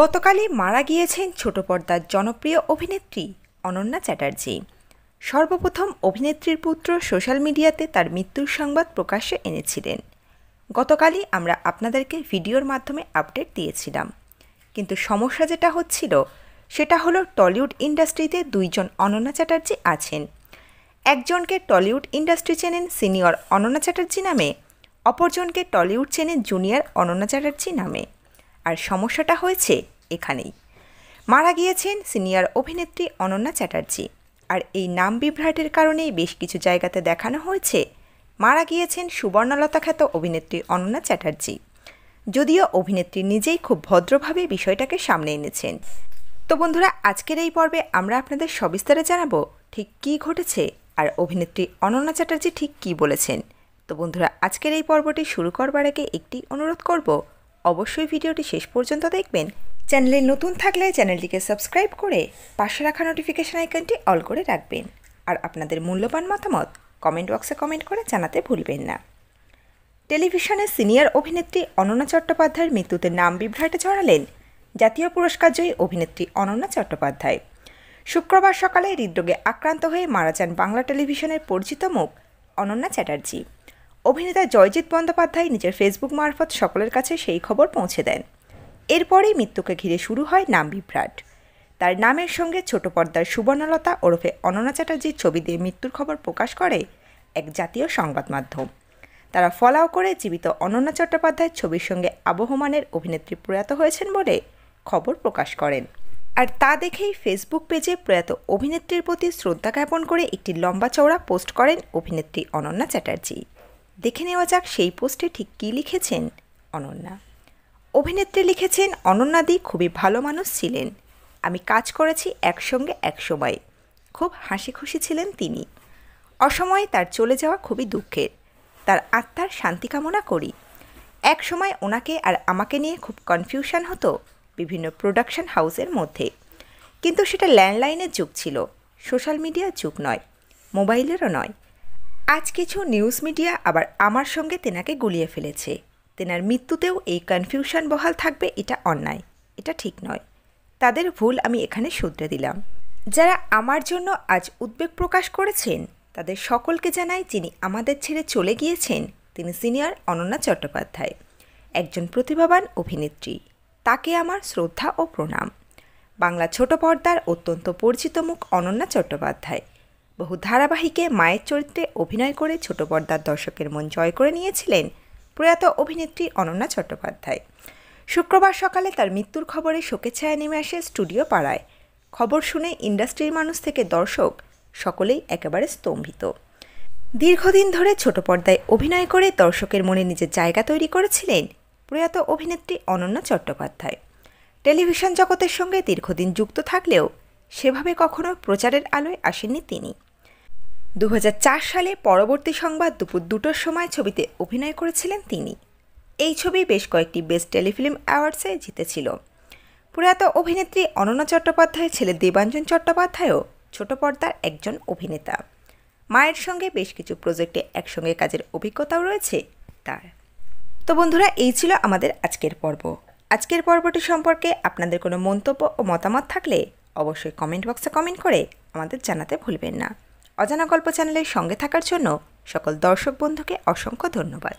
গতকালই মারা গিয়েছেন ছোট পর্দার জনপ্রিয় অভিনেত্রী অনন্যা চ্যাটার্জি সর্বপ্রথম অভিনেত্রীর পুত্র সোশ্যাল মিডিয়াতে তার মৃত্যুর সংবাদ প্রকাশ্যে এনেছিলেন গতকালই আমরা আপনাদেরকে ভিডিওর মাধ্যমে আপডেট দিয়েছিলাম কিন্তু সমস্যা যেটা হচ্ছিল সেটা হলো টলিউড ইন্ডাস্ট্রিতে দুইজন অনন্যা চ্যাটার্জি আছেন একজনকে টলিউড ইন্ডাস্ট্রি চেনেন সিনিয়র অনন্যা চ্যাটার্জি নামে অপরজনকে টলিউড চেনেন জুনিয়র অনন্যা চ্যাটার্জি নামে আর সমস্যাটা হয়েছে এখানেই মারা গিয়েছেন সিনিয়র অভিনেত্রী অনন্যা চ্যাটার্জি আর এই নাম বিভ্রাটের কারণেই বেশ কিছু জায়গাতে দেখানো হয়েছে মারা গিয়েছেন সুবর্ণলতা খ্যাত অভিনেত্রী অনন্যা চ্যাটার্জি যদিও অভিনেত্রী নিজেই খুব ভদ্রভাবে বিষয়টাকে সামনে এনেছেন তো বন্ধুরা আজকের এই পর্বে আমরা আপনাদের সবিস্তারে জানাবো ঠিক কি ঘটেছে আর অভিনেত্রী অনন্যা চ্যাটার্জি ঠিক কি বলেছেন তো বন্ধুরা আজকের এই পর্বটি শুরু করবার আগে একটি অনুরোধ করব অবশ্যই ভিডিওটি শেষ পর্যন্ত দেখবেন চ্যানেলে নতুন থাকলে চ্যানেলটিকে সাবস্ক্রাইব করে পাশে রাখা নোটিফিকেশান আইকনটি অল করে রাখবেন আর আপনাদের মূল্যবান মতামত কমেন্ট বক্সে কমেন্ট করে জানাতে ভুলবেন না টেলিভিশনের সিনিয়র অভিনেত্রী অনন্যা চট্টোপাধ্যায়ের মৃত্যুতে নাম বিভ্রাটে জড়ালেন জাতীয় পুরস্কার জয়ী অভিনেত্রী অনন্যা চট্টোপাধ্যায় শুক্রবার সকালে হৃদরোগে আক্রান্ত হয়ে মারা যান বাংলা টেলিভিশনের পরিচিত মুখ অনন্যা চ্যাটার্জি অভিনেতা জয়জিৎ বন্দ্যোপাধ্যায় নিজের ফেসবুক মারফত সকলের কাছে সেই খবর পৌঁছে দেন এরপরেই মৃত্যুকে ঘিরে শুরু হয় নাম বিভ্রাট তার নামের সঙ্গে ছোট পর্দার সুবর্ণলতা ওরফে অননা চ্যাটার্জির ছবি দিয়ে মৃত্যুর খবর প্রকাশ করে এক জাতীয় সংবাদ মাধ্যম তারা ফলাও করে জীবিত অনন্যা চট্টোপাধ্যায়ের ছবির সঙ্গে আবহমানের অভিনেত্রী প্রয়াত হয়েছেন বলে খবর প্রকাশ করেন আর তা দেখেই ফেসবুক পেজে প্রয়াত অভিনেত্রীর প্রতি শ্রদ্ধা জ্ঞাপন করে একটি লম্বা চওড়া পোস্ট করেন অভিনেত্রী অনন্যা চ্যাটার্জি দেখে নেওয়া যাক সেই পোস্টে ঠিক কী লিখেছেন অনন্যা অভিনেত্রী লিখেছেন অনন্যাদি খুবই ভালো মানুষ ছিলেন আমি কাজ করেছি একসঙ্গে একসময় খুব হাসি খুশি ছিলেন তিনি অসময়ে তার চলে যাওয়া খুবই দুঃখের তার আত্মার শান্তি কামনা করি এক সময় ওনাকে আর আমাকে নিয়ে খুব কনফিউশন হতো বিভিন্ন প্রোডাকশন হাউসের মধ্যে কিন্তু সেটা ল্যান্ডলাইনের যুগ ছিল সোশ্যাল মিডিয়ার যুগ নয় মোবাইলেরও নয় আজ কিছু নিউজ মিডিয়া আবার আমার সঙ্গে তেনাকে গুলিয়ে ফেলেছে তেনার মৃত্যুতেও এই কনফিউশন বহাল থাকবে এটা অন্যায় এটা ঠিক নয় তাদের ভুল আমি এখানে শুধরে দিলাম যারা আমার জন্য আজ উদ্বেগ প্রকাশ করেছেন তাদের সকলকে জানাই যিনি আমাদের ছেড়ে চলে গিয়েছেন তিনি সিনিয়র অনন্যা চট্টোপাধ্যায় একজন প্রতিভাবান অভিনেত্রী তাকে আমার শ্রদ্ধা ও প্রণাম বাংলা ছোট পর্দার অত্যন্ত পরিচিত মুখ অনন্যা চট্টোপাধ্যায় বহু ধারাবাহিকে মায়ের চরিত্রে অভিনয় করে ছোট পর্দার দর্শকের মন জয় করে নিয়েছিলেন প্রয়াত অভিনেত্রী অনন্যা চট্টোপাধ্যায় শুক্রবার সকালে তার মৃত্যুর খবরে শোকের ছায়া নেমে আসে স্টুডিও পাড়ায় খবর শুনে ইন্ডাস্ট্রির মানুষ থেকে দর্শক সকলেই একেবারে স্তম্ভিত দীর্ঘদিন ধরে ছোট পর্দায় অভিনয় করে দর্শকের মনে নিজের জায়গা তৈরি করেছিলেন প্রয়াত অভিনেত্রী অনন্যা চট্টোপাধ্যায় টেলিভিশন জগতের সঙ্গে দীর্ঘদিন যুক্ত থাকলেও সেভাবে কখনো প্রচারের আলোয় আসেননি তিনি দু সালে পরবর্তী সংবাদ দুপুর দুটোর সময় ছবিতে অভিনয় করেছিলেন তিনি এই ছবি বেশ কয়েকটি বেস্ট টেলিফিল্ম অ্যাওয়ার্ডসে জিতেছিল প্রয়াত অভিনেত্রী অননা চট্টোপাধ্যায়ের ছেলে দেবাঞ্জন চট্টোপাধ্যায়ও ছোট পর্দার একজন অভিনেতা মায়ের সঙ্গে বেশ কিছু প্রজেক্টে একসঙ্গে কাজের অভিজ্ঞতাও রয়েছে তার তো বন্ধুরা এই ছিল আমাদের আজকের পর্ব আজকের পর্বটি সম্পর্কে আপনাদের কোনো মন্তব্য ও মতামত থাকলে অবশ্যই কমেন্ট বক্সে কমেন্ট করে আমাদের জানাতে ভুলবেন না অজানা গল্প চ্যানেলের সঙ্গে থাকার জন্য সকল দর্শক বন্ধুকে অসংখ্য ধন্যবাদ